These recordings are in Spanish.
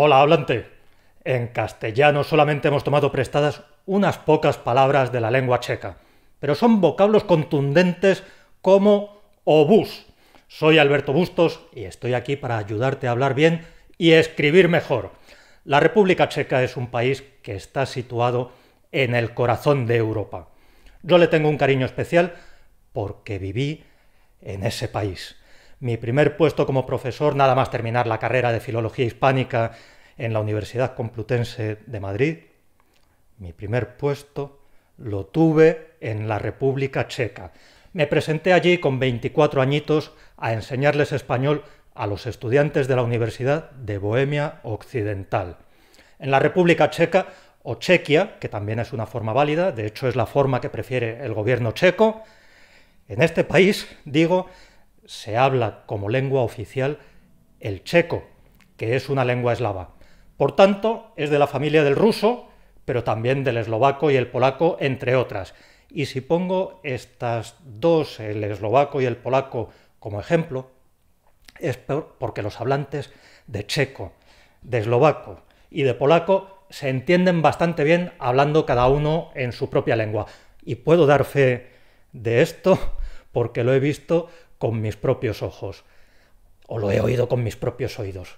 Hola, hablante. En castellano solamente hemos tomado prestadas unas pocas palabras de la lengua checa, pero son vocablos contundentes como obús. Soy Alberto Bustos y estoy aquí para ayudarte a hablar bien y escribir mejor. La República Checa es un país que está situado en el corazón de Europa. Yo le tengo un cariño especial porque viví en ese país. Mi primer puesto como profesor, nada más terminar la carrera de Filología Hispánica en la Universidad Complutense de Madrid, mi primer puesto lo tuve en la República Checa. Me presenté allí con 24 añitos a enseñarles español a los estudiantes de la Universidad de Bohemia Occidental. En la República Checa, o Chequia, que también es una forma válida, de hecho es la forma que prefiere el gobierno checo, en este país, digo, se habla como lengua oficial el checo, que es una lengua eslava. Por tanto, es de la familia del ruso, pero también del eslovaco y el polaco, entre otras. Y si pongo estas dos, el eslovaco y el polaco, como ejemplo, es porque los hablantes de checo, de eslovaco y de polaco se entienden bastante bien hablando cada uno en su propia lengua. Y puedo dar fe de esto porque lo he visto con mis propios ojos. O lo he oído con mis propios oídos.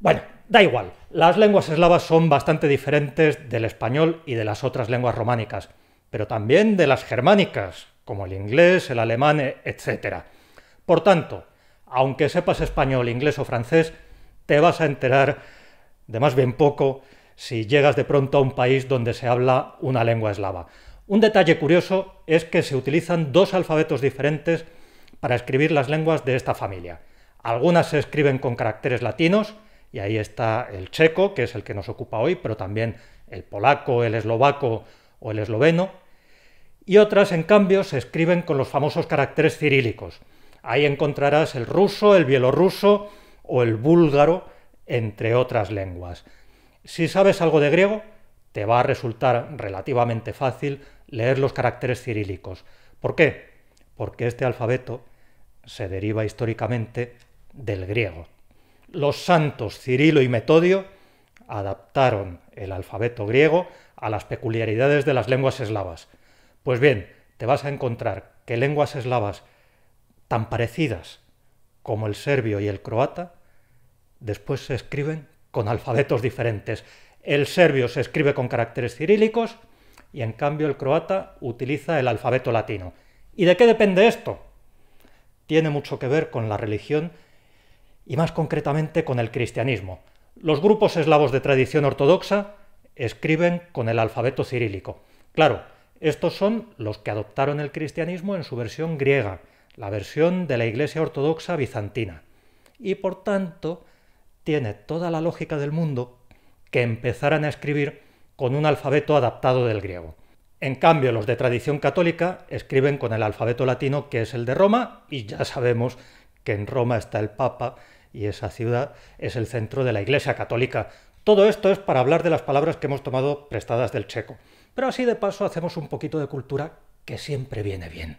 Bueno, da igual. Las lenguas eslavas son bastante diferentes del español y de las otras lenguas románicas, pero también de las germánicas, como el inglés, el alemán, etc. Por tanto, aunque sepas español, inglés o francés, te vas a enterar de más bien poco si llegas de pronto a un país donde se habla una lengua eslava. Un detalle curioso es que se utilizan dos alfabetos diferentes para escribir las lenguas de esta familia. Algunas se escriben con caracteres latinos, y ahí está el checo, que es el que nos ocupa hoy, pero también el polaco, el eslovaco o el esloveno, y otras, en cambio, se escriben con los famosos caracteres cirílicos. Ahí encontrarás el ruso, el bielorruso o el búlgaro, entre otras lenguas. Si sabes algo de griego, te va a resultar relativamente fácil leer los caracteres cirílicos. ¿Por qué? Porque este alfabeto se deriva históricamente del griego. Los santos Cirilo y Metodio adaptaron el alfabeto griego a las peculiaridades de las lenguas eslavas. Pues bien, te vas a encontrar que lenguas eslavas tan parecidas como el serbio y el croata, después se escriben con alfabetos diferentes. El serbio se escribe con caracteres cirílicos y en cambio el croata utiliza el alfabeto latino. ¿Y de qué depende esto? tiene mucho que ver con la religión y más concretamente con el cristianismo. Los grupos eslavos de tradición ortodoxa escriben con el alfabeto cirílico. Claro, estos son los que adoptaron el cristianismo en su versión griega, la versión de la Iglesia Ortodoxa bizantina. Y por tanto, tiene toda la lógica del mundo que empezaran a escribir con un alfabeto adaptado del griego. En cambio, los de tradición católica escriben con el alfabeto latino que es el de Roma y ya sabemos que en Roma está el Papa y esa ciudad es el centro de la Iglesia católica. Todo esto es para hablar de las palabras que hemos tomado prestadas del checo. Pero así de paso hacemos un poquito de cultura que siempre viene bien.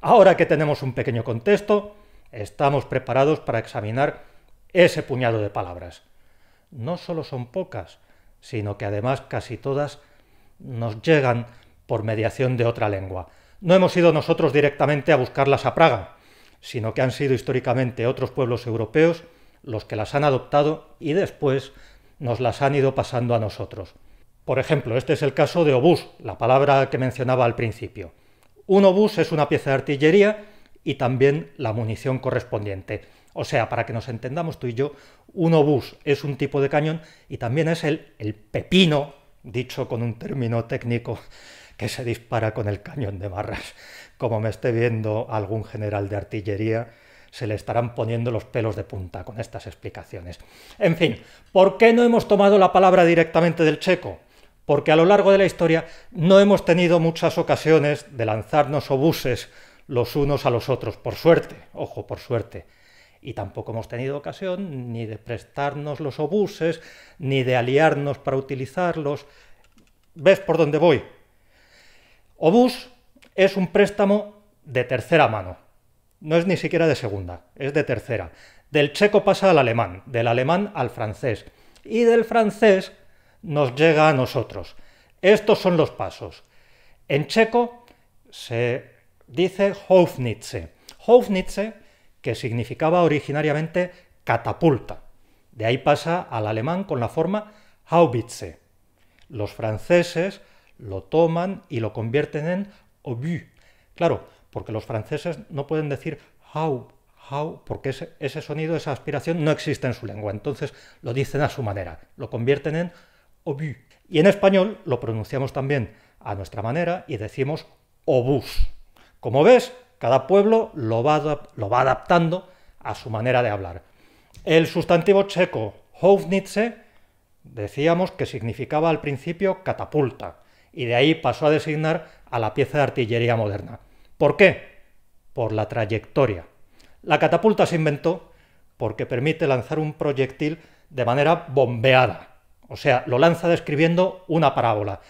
Ahora que tenemos un pequeño contexto, estamos preparados para examinar ese puñado de palabras. No solo son pocas, sino que además casi todas nos llegan por mediación de otra lengua. No hemos ido nosotros directamente a buscarlas a Praga, sino que han sido históricamente otros pueblos europeos los que las han adoptado y después nos las han ido pasando a nosotros. Por ejemplo, este es el caso de obús, la palabra que mencionaba al principio. Un obús es una pieza de artillería y también la munición correspondiente. O sea, para que nos entendamos tú y yo, un obús es un tipo de cañón y también es el, el pepino dicho con un término técnico que se dispara con el cañón de barras. Como me esté viendo algún general de artillería, se le estarán poniendo los pelos de punta con estas explicaciones. En fin, ¿por qué no hemos tomado la palabra directamente del checo? Porque a lo largo de la historia no hemos tenido muchas ocasiones de lanzarnos obuses los unos a los otros, por suerte, ojo, por suerte y tampoco hemos tenido ocasión ni de prestarnos los obuses, ni de aliarnos para utilizarlos. ¿Ves por dónde voy? Obús es un préstamo de tercera mano, no es ni siquiera de segunda, es de tercera. Del checo pasa al alemán, del alemán al francés y del francés nos llega a nosotros. Estos son los pasos. En checo se dice Hofnitze. Hofnitze que significaba originariamente catapulta. De ahí pasa al alemán con la forma Haubitze. Los franceses lo toman y lo convierten en obus. Claro, porque los franceses no pueden decir hau, hau, porque ese, ese, sonido, esa aspiración no existe en su lengua. Entonces lo dicen a su manera, lo convierten en obus. Y en español lo pronunciamos también a nuestra manera y decimos obús. Como ves, cada pueblo lo va, adaptando a su manera de hablar. El sustantivo checo hovnice decíamos que significaba al principio catapulta y de ahí pasó a designar a la pieza de artillería moderna. ¿Por qué? Por la trayectoria. La catapulta se inventó porque permite lanzar un proyectil de manera bombeada, o sea, lo lanza describiendo una parábola.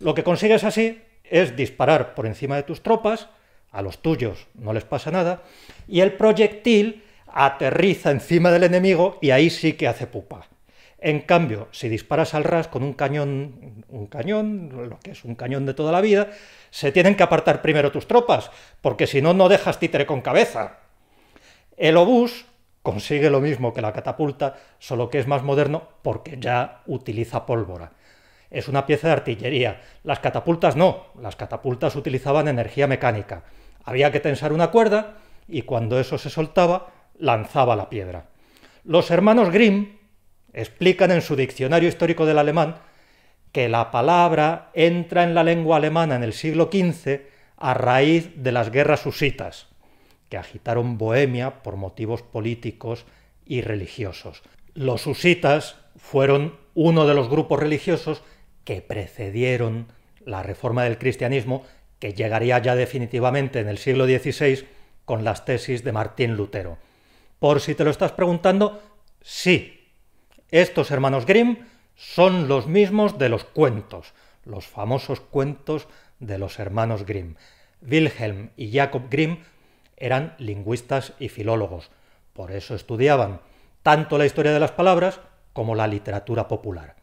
Lo que consigues así es disparar por encima de tus tropas, a los tuyos no les pasa nada, y el proyectil aterriza encima del enemigo y ahí sí que hace pupa. En cambio, si disparas al ras con un cañón, un cañón, lo que es un cañón de toda la vida, se tienen que apartar primero tus tropas, porque si no, no dejas títere con cabeza. El obús consigue lo mismo que la catapulta, solo que es más moderno porque ya utiliza pólvora. Es una pieza de artillería. Las catapultas no, las catapultas utilizaban energía mecánica. Había que tensar una cuerda y cuando eso se soltaba, lanzaba la piedra. Los hermanos Grimm explican en su diccionario histórico del alemán que la palabra entra en la lengua alemana en el siglo XV a raíz de las guerras husitas, que agitaron Bohemia por motivos políticos y religiosos. Los husitas fueron uno de los grupos religiosos que precedieron la reforma del cristianismo que llegaría ya definitivamente en el siglo XVI con las tesis de Martín Lutero. Por si te lo estás preguntando, sí, estos hermanos Grimm son los mismos de los cuentos, los famosos cuentos de los hermanos Grimm. Wilhelm y Jacob Grimm eran lingüistas y filólogos, por eso estudiaban tanto la historia de las palabras como la literatura popular.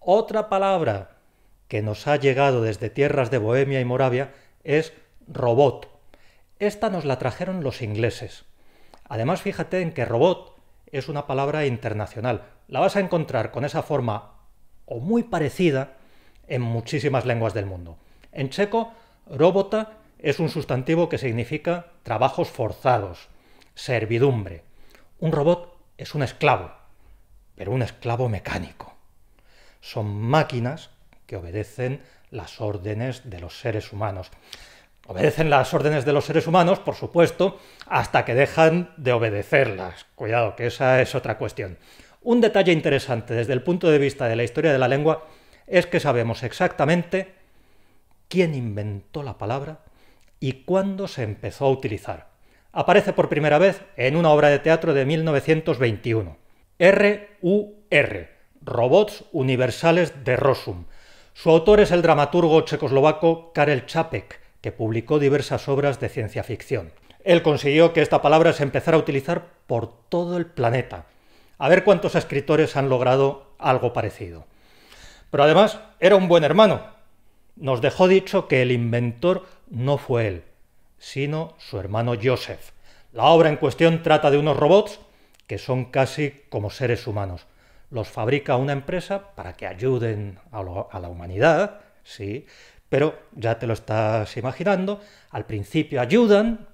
Otra palabra que nos ha llegado desde tierras de Bohemia y Moravia es Robot. Esta nos la trajeron los ingleses. Además, fíjate en que robot es una palabra internacional. La vas a encontrar con esa forma o muy parecida en muchísimas lenguas del mundo. En checo, robota es un sustantivo que significa trabajos forzados, servidumbre. Un robot es un esclavo, pero un esclavo mecánico. Son máquinas obedecen las órdenes de los seres humanos. Obedecen las órdenes de los seres humanos, por supuesto, hasta que dejan de obedecerlas. Cuidado, que esa es otra cuestión. Un detalle interesante desde el punto de vista de la historia de la lengua es que sabemos exactamente quién inventó la palabra y cuándo se empezó a utilizar. Aparece por primera vez en una obra de teatro de 1921. RUR, Robots Universales de Rosum, su autor es el dramaturgo checoslovaco Karel Čapek, que publicó diversas obras de ciencia ficción. Él consiguió que esta palabra se empezara a utilizar por todo el planeta. A ver cuántos escritores han logrado algo parecido. Pero además era un buen hermano. Nos dejó dicho que el inventor no fue él, sino su hermano Joseph. La obra en cuestión trata de unos robots que son casi como seres humanos los fabrica una empresa para que ayuden a, la humanidad, sí, pero ya te lo estás imaginando, al principio ayudan,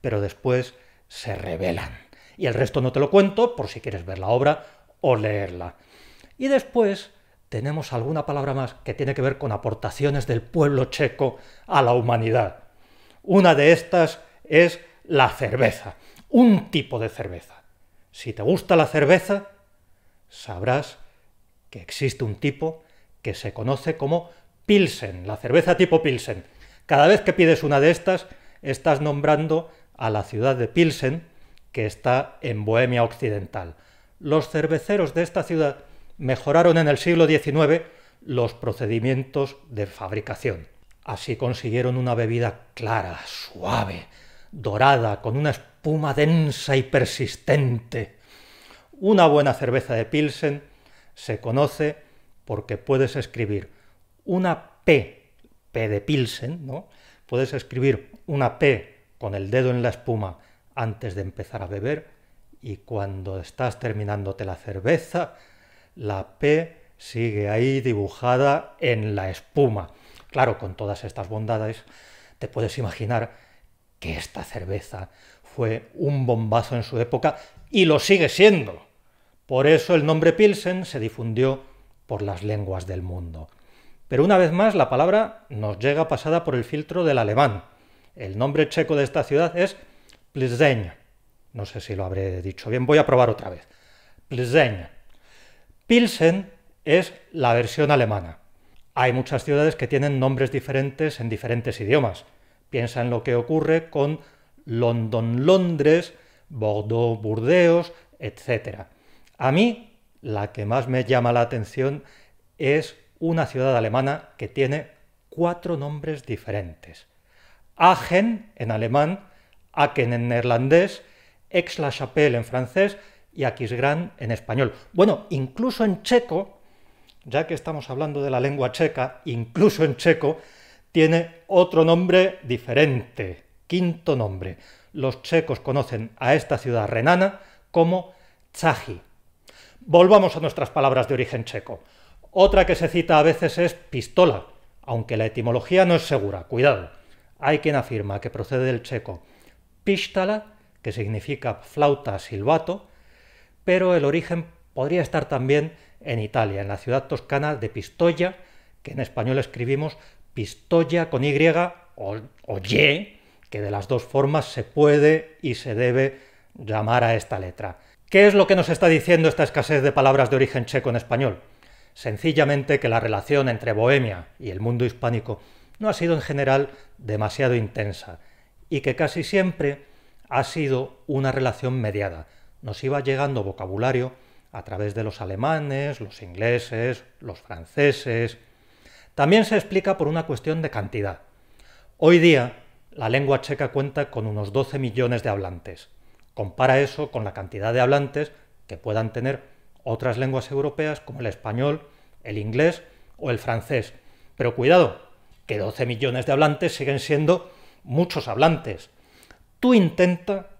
pero después se rebelan. Y el resto no te lo cuento por si quieres ver la obra o leerla. Y después tenemos alguna palabra más que tiene que ver con aportaciones del pueblo checo a la humanidad. Una de estas es la cerveza, un tipo de cerveza. Si te gusta la cerveza, sabrás que existe un tipo que se conoce como Pilsen, la cerveza tipo Pilsen. Cada vez que pides una de estas, estás nombrando a la ciudad de Pilsen, que está en Bohemia Occidental. Los cerveceros de esta ciudad mejoraron en el siglo XIX los procedimientos de fabricación. Así consiguieron una bebida clara, suave, dorada, con una espuma densa y persistente, una buena cerveza de Pilsen se conoce porque puedes escribir una P, P de Pilsen, ¿no? Puedes escribir una P con el dedo en la espuma antes de empezar a beber y cuando estás terminándote la cerveza, la P sigue ahí dibujada en la espuma. Claro, con todas estas bondades, te puedes imaginar que esta cerveza fue un bombazo en su época y lo sigue siendo. Por eso el nombre Pilsen se difundió por las lenguas del mundo. Pero una vez más la palabra nos llega pasada por el filtro del alemán. El nombre checo de esta ciudad es Plzeň. No sé si lo habré dicho bien, voy a probar otra vez. Plzeň. Pilsen es la versión alemana. Hay muchas ciudades que tienen nombres diferentes en diferentes idiomas. Piensa en lo que ocurre con London, Londres, Bordeaux, Burdeos, etcétera. A mí, la que más me llama la atención es una ciudad alemana que tiene cuatro nombres diferentes. Aachen en alemán, Aachen en neerlandés, Aix-la-Chapelle en francés y Aquisgrán en español. Bueno, incluso en checo, ya que estamos hablando de la lengua checa, incluso en checo tiene otro nombre diferente, quinto nombre. Los checos conocen a esta ciudad renana como Chaji. Volvamos a nuestras palabras de origen checo. Otra que se cita a veces es pistola, aunque la etimología no es segura, cuidado. Hay quien afirma que procede del checo pistala, que significa flauta silbato, pero el origen podría estar también en Italia, en la ciudad toscana de Pistoia, que en español escribimos Pistoia con Y o, o Y, que de las dos formas se puede y se debe llamar a esta letra. ¿Qué es lo que nos está diciendo esta escasez de palabras de origen checo en español? Sencillamente que la relación entre Bohemia y el mundo hispánico no ha sido en general demasiado intensa y que casi siempre ha sido una relación mediada. Nos iba llegando vocabulario a través de los alemanes, los ingleses, los franceses. También se explica por una cuestión de cantidad. Hoy día, la lengua checa cuenta con unos 12 millones de hablantes. Compara eso con la cantidad de hablantes que puedan tener otras lenguas europeas como el español, el inglés o el francés. Pero cuidado, que 12 millones de hablantes siguen siendo muchos hablantes. Tú intenta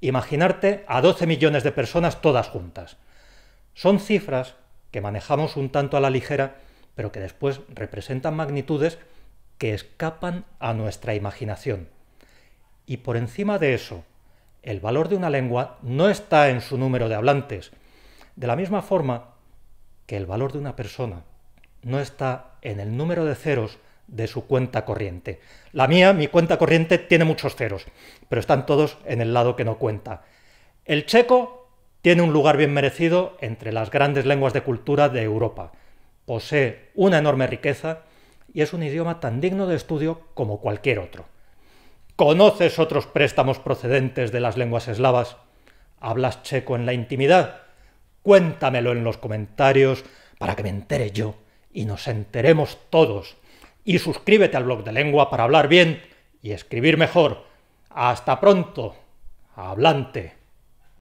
imaginarte a 12 millones de personas todas juntas. Son cifras que manejamos un tanto a la ligera, pero que después representan magnitudes que escapan a nuestra imaginación. Y por encima de eso, el valor de una lengua no está en su número de hablantes, de la misma forma que el valor de una persona no está en el número de ceros de su cuenta corriente. La mía, mi cuenta corriente, tiene muchos ceros, pero están todos en el lado que no cuenta. El checo tiene un lugar bien merecido entre las grandes lenguas de cultura de Europa. Posee una enorme riqueza y es un idioma tan digno de estudio como cualquier otro. ¿Conoces otros préstamos procedentes de las lenguas eslavas? ¿Hablas checo en la intimidad? Cuéntamelo en los comentarios para que me entere yo y nos enteremos todos. Y suscríbete al blog de lengua para hablar bien y escribir mejor. Hasta pronto, hablante.